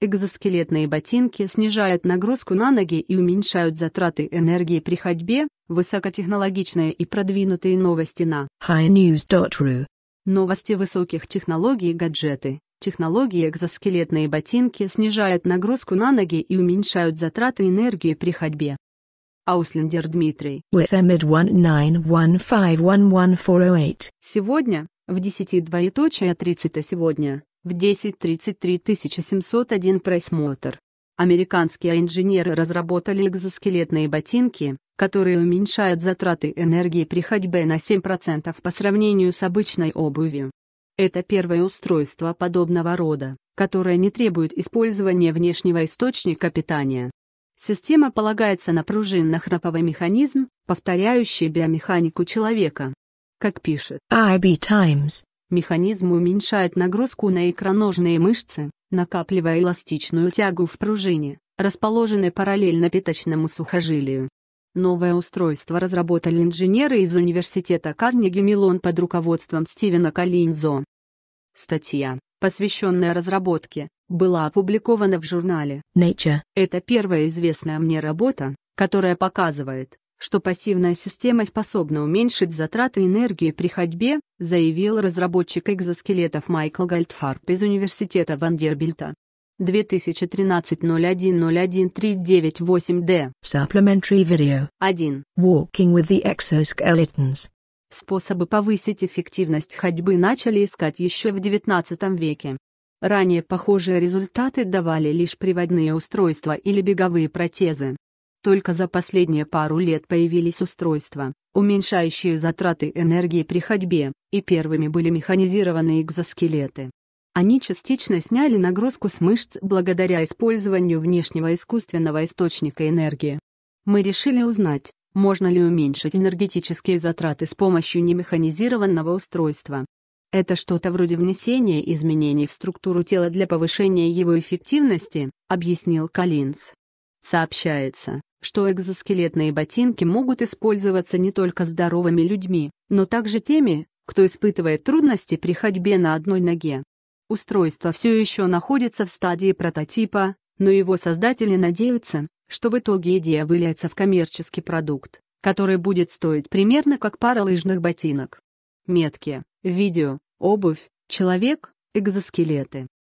Экзоскелетные ботинки снижают нагрузку на ноги и уменьшают затраты энергии при ходьбе, высокотехнологичные и продвинутые новости на highnews.ru. Новости высоких технологий и гаджеты. Технологии экзоскелетные ботинки снижают нагрузку на ноги и уменьшают затраты энергии при ходьбе. Ауслендер Дмитрий. With Emid 19151140 Сегодня, в 10 двоеточие 30 сегодня в 10.33.701 просмотр. Американские инженеры разработали экзоскелетные ботинки, которые уменьшают затраты энергии при ходьбе на 7% по сравнению с обычной обувью. Это первое устройство подобного рода, которое не требует использования внешнего источника питания. Система полагается на пружинно-храповый механизм, повторяющий биомеханику человека. Как пишет IB Times, Механизм уменьшает нагрузку на икроножные мышцы, накапливая эластичную тягу в пружине, расположенной параллельно пяточному сухожилию. Новое устройство разработали инженеры из университета Карнеги Милон под руководством Стивена Калинзо. Статья, посвященная разработке, была опубликована в журнале Nature. Это первая известная мне работа, которая показывает, что пассивная система способна уменьшить затраты энергии при ходьбе, заявил разработчик экзоскелетов Майкл Гальдфарб из университета Вандербильта. 2013-01-01-398-D Supplementary Video 1. Walking with the Exoskeletons Способы повысить эффективность ходьбы начали искать еще в XIX веке. Ранее похожие результаты давали лишь приводные устройства или беговые протезы. Только за последние пару лет появились устройства, уменьшающие затраты энергии при ходьбе, и первыми были механизированные экзоскелеты. Они частично сняли нагрузку с мышц благодаря использованию внешнего искусственного источника энергии. Мы решили узнать, можно ли уменьшить энергетические затраты с помощью немеханизированного устройства. Это что-то вроде внесения изменений в структуру тела для повышения его эффективности, объяснил Калинс. Сообщается, что экзоскелетные ботинки могут использоваться не только здоровыми людьми, но также теми, кто испытывает трудности при ходьбе на одной ноге. Устройство все еще находится в стадии прототипа, но его создатели надеются, что в итоге идея выльется в коммерческий продукт, который будет стоить примерно как пара лыжных ботинок. Метки, видео, обувь, человек, экзоскелеты.